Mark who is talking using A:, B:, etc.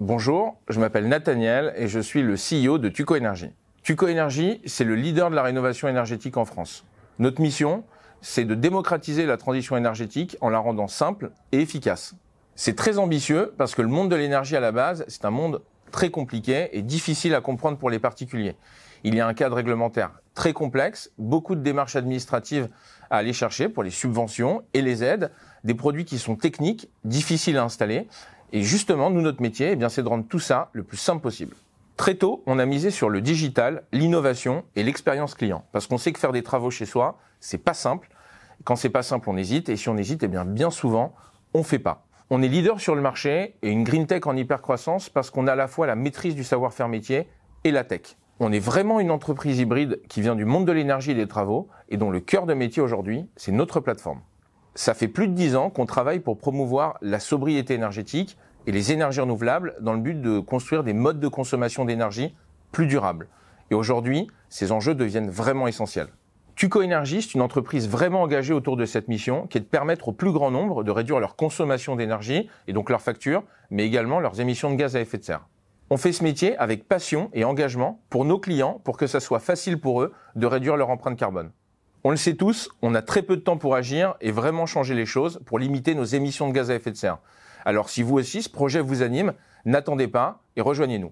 A: Bonjour, je m'appelle Nathaniel et je suis le CEO de Tuco Energy. Tuco Energy, c'est le leader de la rénovation énergétique en France. Notre mission, c'est de démocratiser la transition énergétique en la rendant simple et efficace. C'est très ambitieux parce que le monde de l'énergie à la base, c'est un monde très compliqué et difficile à comprendre pour les particuliers. Il y a un cadre réglementaire très complexe, beaucoup de démarches administratives à aller chercher pour les subventions et les aides, des produits qui sont techniques, difficiles à installer et justement, nous, notre métier, eh bien, c'est de rendre tout ça le plus simple possible. Très tôt, on a misé sur le digital, l'innovation et l'expérience client. Parce qu'on sait que faire des travaux chez soi, c'est pas simple. Quand c'est pas simple, on hésite. Et si on hésite, eh bien, bien souvent, on fait pas. On est leader sur le marché et une green tech en hyper croissance parce qu'on a à la fois la maîtrise du savoir-faire métier et la tech. On est vraiment une entreprise hybride qui vient du monde de l'énergie et des travaux et dont le cœur de métier aujourd'hui, c'est notre plateforme. Ça fait plus de dix ans qu'on travaille pour promouvoir la sobriété énergétique et les énergies renouvelables dans le but de construire des modes de consommation d'énergie plus durables. Et aujourd'hui, ces enjeux deviennent vraiment essentiels. Tuco Energy, c'est une entreprise vraiment engagée autour de cette mission, qui est de permettre au plus grand nombre de réduire leur consommation d'énergie, et donc leurs factures, mais également leurs émissions de gaz à effet de serre. On fait ce métier avec passion et engagement pour nos clients, pour que ça soit facile pour eux de réduire leur empreinte carbone. On le sait tous, on a très peu de temps pour agir et vraiment changer les choses pour limiter nos émissions de gaz à effet de serre. Alors si vous aussi, ce projet vous anime, n'attendez pas et rejoignez-nous.